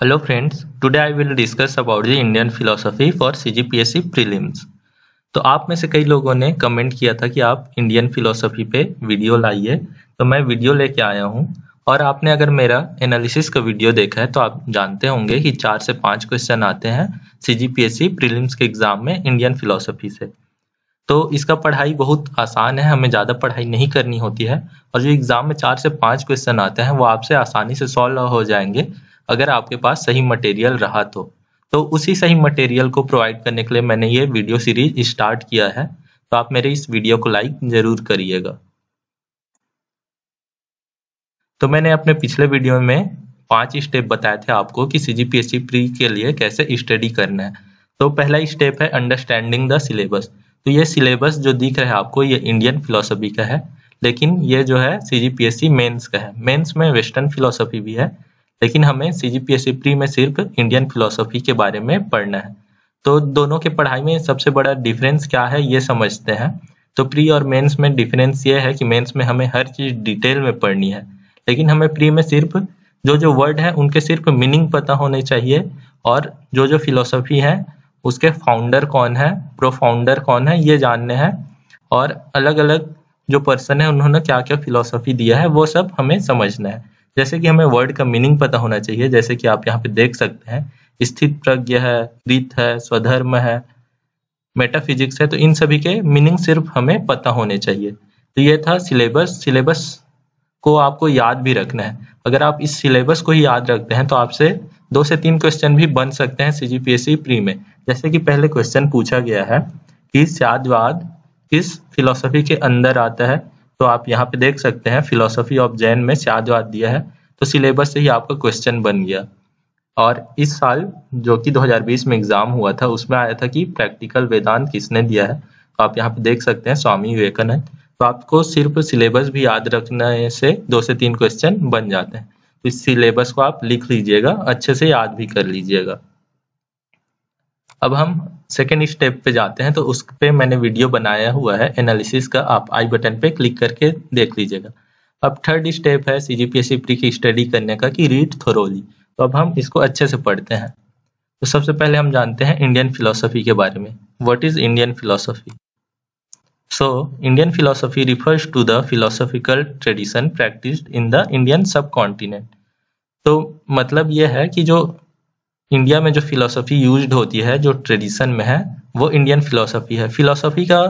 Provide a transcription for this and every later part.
Hello friends, today I will discuss about the Indian philosophy for CGPSC prelims. तो आप में से कई लोगों ने कमेंट किया था कि आप इंडियन फिलोसफी पे वीडियो लाइए तो मैं वीडियो लेके आया हूँ और आपने अगर मेरा एनालिसिस का वीडियो देखा है तो आप जानते होंगे कि चार से पांच क्वेश्चन आते हैं सीजीपीएससी प्रीलिम्स के एग्जाम में इंडियन फिलोसफी से तो इसका पढ़ाई बहुत आसान है हमें ज़्यादा पढ़ाई नहीं करनी होती है और जो एग्ज़ाम में चार से पाँच क्वेश्चन आते हैं वो आपसे आसानी से सॉल्व हो जाएंगे अगर आपके पास सही मटेरियल रहा तो तो उसी सही मटेरियल को प्रोवाइड करने के लिए मैंने ये वीडियो सीरीज स्टार्ट किया है तो आप मेरे इस वीडियो को लाइक जरूर करिएगा तो मैंने अपने पिछले वीडियो में पांच स्टेप बताए थे आपको कि सीजीपीएससी प्री के लिए कैसे स्टडी करना है तो पहला स्टेप है अंडरस्टैंडिंग द सिलेबस तो ये सिलेबस जो दिख रहा है आपको ये इंडियन फिलोसफी का है लेकिन ये जो है सीजीपीएससी मेंस का है मेंस में वेस्टर्न फिलोसफी भी है लेकिन हमें सी जी पी प्री में सिर्फ इंडियन फिलोसफी के बारे में पढ़ना है तो दोनों के पढ़ाई में सबसे बड़ा डिफरेंस क्या है ये समझते हैं तो प्री और मेंस में डिफरेंस ये है कि मेंस में हमें हर चीज डिटेल में पढ़नी है लेकिन हमें प्री में सिर्फ जो जो वर्ड है उनके सिर्फ मीनिंग पता होने चाहिए और जो जो फिलोसफी है उसके फाउंडर कौन है प्रो फाउंडर कौन है ये जानने हैं और अलग अलग जो पर्सन है उन्होंने क्या क्या फिलोसफी दिया है वो सब हमें समझना है जैसे कि हमें वर्ड का मीनिंग पता होना चाहिए जैसे कि आप यहाँ पे देख सकते हैं स्थित प्रज्ञ है कृत है स्वधर्म है मेटाफिजिक्स है तो इन सभी के मीनिंग सिर्फ हमें पता होने चाहिए तो ये था सिलेबस सिलेबस को आपको याद भी रखना है अगर आप इस सिलेबस को ही याद रखते हैं तो आपसे दो से तीन क्वेश्चन भी बन सकते हैं सी प्री में जैसे कि पहले क्वेश्चन पूछा गया है कि सियादवाद किस फिलोसफी के अंदर आता है तो आप यहाँ पे देख सकते हैं फिलोसफी ऑफ जैन में स्यादवाद दिया है तो सिलेबस से ही आपका क्वेश्चन बन गया और इस साल जो कि 2020 में एग्जाम हुआ था उसमें आया था कि प्रैक्टिकल वेदांत किसने दिया है तो आप यहाँ पे देख सकते हैं स्वामी विवेकानंद तो आपको सिर्फ सिलेबस भी याद रखने से दो से तीन क्वेश्चन बन जाते हैं तो इस सिलेबस को आप लिख लीजिएगा अच्छे से याद भी कर लीजिएगा अब हम सेकेंड स्टेप पे जाते हैं तो उस पर मैंने वीडियो बनाया हुआ है एनालिसिस का आप आई बटन पे क्लिक करके देख लीजिएगा अब थर्ड स्टेप है सी जी प्री की स्टडी करने का कि रीड थोरोली तो अब हम इसको अच्छे से पढ़ते हैं तो सबसे पहले हम जानते हैं इंडियन फिलोसफी के बारे में what is Indian philosophy so Indian philosophy refers to the philosophical tradition practice in the Indian subcontinent तो मतलब यह है कि जो इंडिया में जो फिलोसफी यूज होती है जो ट्रेडिशन में है वो इंडियन फिलोसफी है फिलोसफी का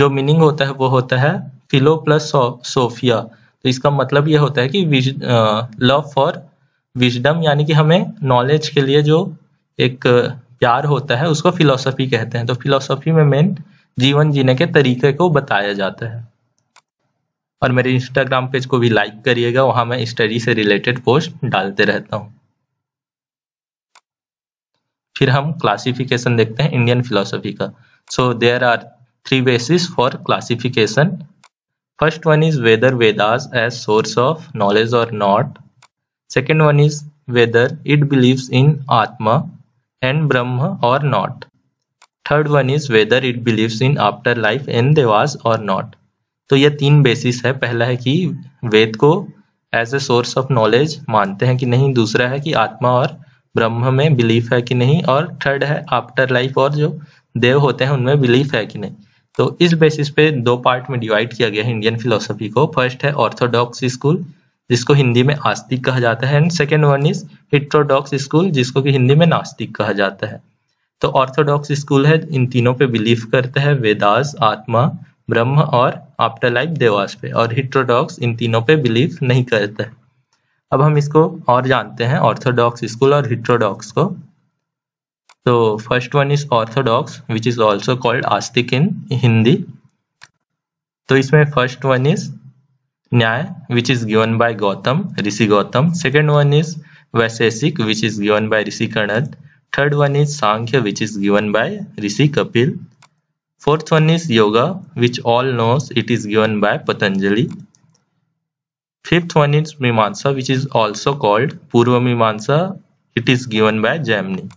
जो मीनिंग होता है वो होता है फिलो प्लस सो सोफिया तो इसका मतलब ये होता है कि लव फॉर विजडम यानी कि हमें नॉलेज के लिए जो एक प्यार होता है उसको फिलोसफी कहते हैं तो फिलोसफी में मेन जीवन जीने के तरीके को बताया जाता है और मेरे इंस्टाग्राम पेज को भी लाइक करिएगा वहाँ मैं स्टडी से रिलेटेड पोस्ट डालते रहता हूँ फिर हम क्लासिफिकेशन देखते हैं इंडियन फिलोसफी का so there are three basis for classification first one is whether Vedas as source of knowledge और not second one is whether it believe in atma and Brahman और not third one is whether it believe in after life and Devas और not तो ये तीन basis है पहला है कि वेद को as a source of knowledge मानते हैं कि नहीं दूसरा है कि आत्मा और ब्रह्म में बिलीफ है कि नहीं और थर्ड है आफ्टर लाइफ और जो देव होते हैं उनमें बिलीफ है कि नहीं तो इस बेसिस पे दो पार्ट में डिवाइड किया गया है इंडियन फिलोसफी को फर्स्ट है ऑर्थोडॉक्स स्कूल जिसको हिंदी में आस्तिक कहा जाता है and second one is heterodox school जिसको कि हिंदी में नास्तिक कहा जाता है तो ऑर्थोडॉक्स स्कूल है इन तीनों पे बिलीव करते हैं वेदास आत्मा ब्रह्म और आफ्टर लाइफ देवास पे और हिट्रोडॉक्स इन तीनों पे बिलीव नहीं करता है अब हम इसको और जानते हैं ऑर्थोडॉक्स स्कूल और हिट्रोडॉक्स को तो first one is orthodox which is also called Astik in Hindi तो इसमें first one is Nyaya which is given by Gautam Rishi Gautam second one is Vaisheshika which is given by Rishi Kanad third one is Sankhya which is given by Rishi Kapil fourth one is Yoga which all knows it is given by Patanjali Fifth one is Mimamsa, which is also called Purva Mimamsa. It is given by Jaimini.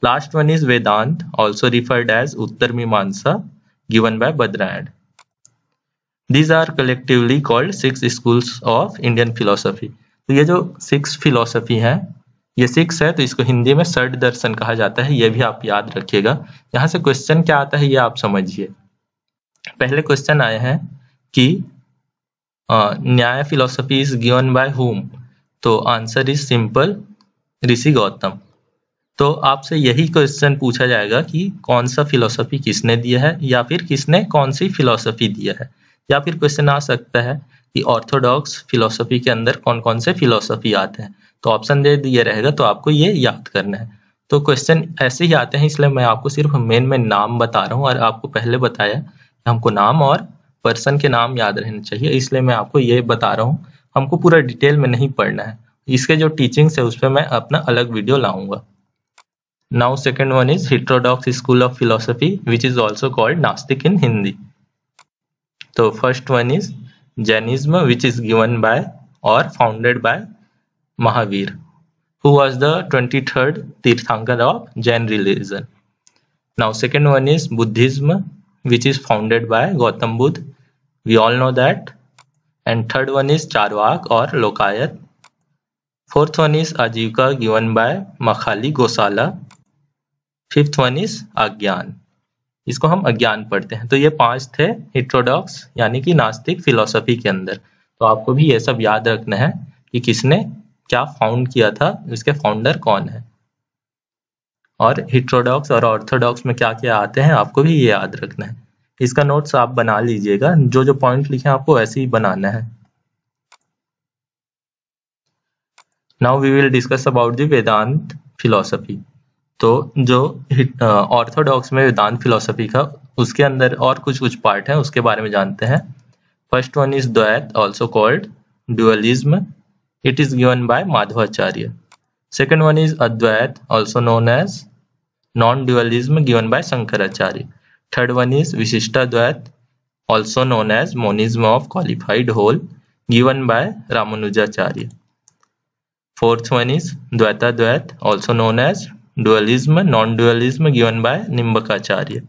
Last one is Vedant, also referred as Uttar Mimamsa, given by Badrayana. These are collectively called six schools of Indian philosophy. तो ये जो six philosophy है ये six है तो इसको हिंदी में षड दर्शन कहा जाता है ये भी आप याद रखिएगा यहाँ से क्वेश्चन क्या आता है ये आप समझिए पहले क्वेश्चन आए हैं कि Nyaya philosophy is given by whom तो answer is simple Rishi Gautam तो आपसे यही क्वेश्चन पूछा जाएगा कि कौन सा फिलोसफी किसने दिया है या फिर किसने कौन सी फिलोसफी दिया है या फिर क्वेश्चन आ सकता है कि ऑर्थोडॉक्स फिलोसफी के अंदर कौन कौन से फिलोसफी आते हैं तो ऑप्शन दे दिया रहेगा तो आपको ये याद करना है तो क्वेश्चन ऐसे ही आते हैं इसलिए मैं आपको सिर्फ मेन में नाम बता रहा हूँ और आपको पहले बताया हमको नाम और पर्सन के नाम याद रहने चाहिए इसलिए मैं आपको ये बता रहा हूँ हमको पूरा डिटेल में नहीं पढ़ना है इसके जो टीचिंग्स है उस पर मैं अपना अलग वीडियो लाऊंगा now second one is heterodox school of philosophy which is also called Nastik in Hindi तो first one is Jainism which is given by और founded by Mahavir who was the twenty third Tirthankar of Jain religion now second one is Buddhism which is founded by Gautam Buddha. We all know that. And third one is Charvak or Lokayat. Fourth one is Ajivka given by Makhali Gosala. Fifth one is Agyan. इसको हम अज्ञान पढ़ते हैं तो ये पांच थे हिट्रोडॉक्स यानी कि नास्तिक फिलोसफी के अंदर तो आपको भी ये सब याद रखना है कि किसने क्या फाउंड किया था इसके फाउंडर कौन है और हिट्रोडॉक्स और ऑर्थोडॉक्स में क्या क्या आते हैं आपको भी ये याद रखना है इसका नोट्स आप बना लीजिएगा जो जो पॉइंट लिखे आपको वैसे ही बनाना है now we will discuss about the Vedanta philosophy तो जो ऑर्थोडॉक्स में वेदांत फिलोसफी का उसके अंदर और कुछ कुछ पार्ट है उसके बारे में जानते हैं first one is Dvaita also called dualism it is given by Madhvacharya second one is Advaita also known as non dualism given by Shankaracharya third one is Vishishtadvaita also known as monism of qualified whole given by Ramanujacharya fourth one is Dvaitadvaita also known as dualism non dualism given by Nimbarkacharya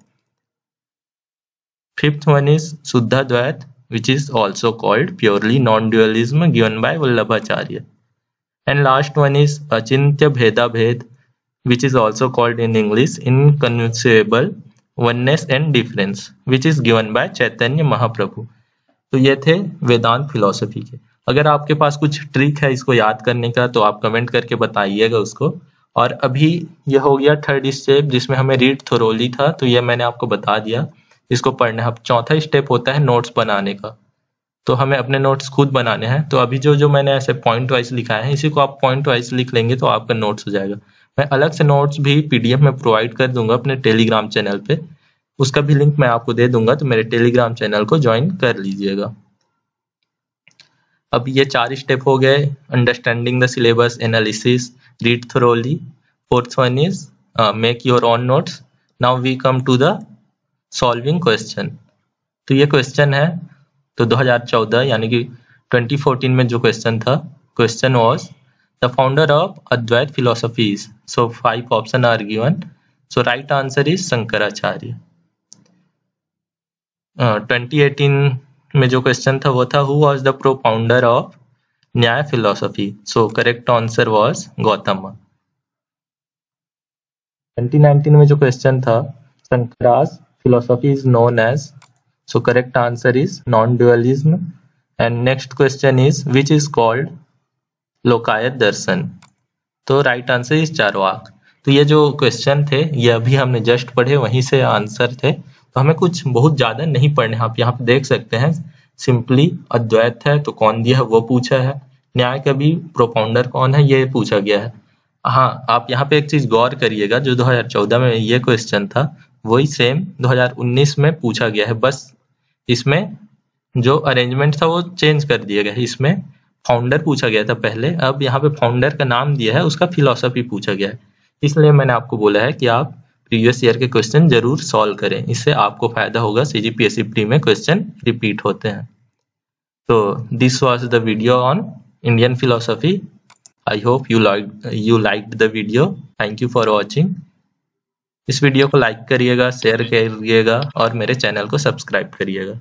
fifth one is Shuddhadvaita which is also called purely non dualism given by Vallabhacharya and last one is Achintya Bhedabheda which is also called in English inconceivable oneness and difference which is given by chaitanya mahaprabhu तो ये थे वेदांत philosophy के अगर आपके पास कुछ trick है इसको याद करने का तो आप कमेंट करके बताइएगा उसको और अभी यह हो गया थर्ड स्टेप जिसमें हमें रीड थोरोली था तो यह मैंने आपको बता दिया इसको पढ़ना अब चौथा स्टेप होता है नोट्स बनाने का तो हमें अपने नोट्स खुद बनाने हैं तो अभी जो जो मैंने ऐसे पॉइंट वाइज लिखा है इसी को आप पॉइंट वाइज लिख लेंगे तो आपका नोट्स हो जाएगा मैं अलग से नोट्स भी पीडीएफ में प्रोवाइड कर दूंगा अपने टेलीग्राम चैनल पे उसका भी लिंक मैं आपको दे दूंगा तो मेरे टेलीग्राम चैनल को ज्वाइन कर लीजिएगा अब ये चार स्टेप हो गए understanding the syllabus analysis read thoroughly fourth one is make your own notes now we come to the solving question तो ये क्वेश्चन है तो 2014 यानी कि 2014 में जो क्वेश्चन था question was the founder of Advaita philosophies so five option are given so right answer is Shankaracharya 2018 में जो क्वेश्चन था वो था who was the pro founder of Nyaya philosophy so correct answer was Gautam 2019 में जो क्वेश्चन था Shankara's philosophy is known as So correct answer is non-dualism. And next question is which is called Lokayata darshan तो right answer is Charvaka तो ये जो question थे ये अभी हमने जस्ट पढ़े वहीं से आंसर थे तो हमें कुछ बहुत ज्यादा नहीं पढ़ने आप यहाँ पे देख सकते हैं सिंपली अद्वैत है तो कौन दिया है वो पूछा है न्याय का भी प्रोपाउंडर कौन है ये पूछा गया है हाँ आप यहाँ पे एक चीज गौर करिएगा जो 2014 में ये क्वेश्चन था वही सेम 2019 में पूछा गया है बस इसमें जो अरेंजमेंट था वो चेंज कर दिया गया है इसमें फाउंडर पूछा गया था पहले अब यहाँ पे फाउंडर का नाम दिया है उसका फिलोसफी पूछा गया है इसलिए मैंने आपको बोला है कि आप प्रीवियस ईयर के क्वेश्चन जरूर सॉल्व करें इससे आपको फायदा होगा C G P S pre में क्वेश्चन रिपीट होते हैं तो this was the video on Indian philosophy I hope you like you like the video thank you for watching इस वीडियो को लाइक करिएगा शेयर करिएगा और मेरे चैनल को सब्सक्राइब करिएगा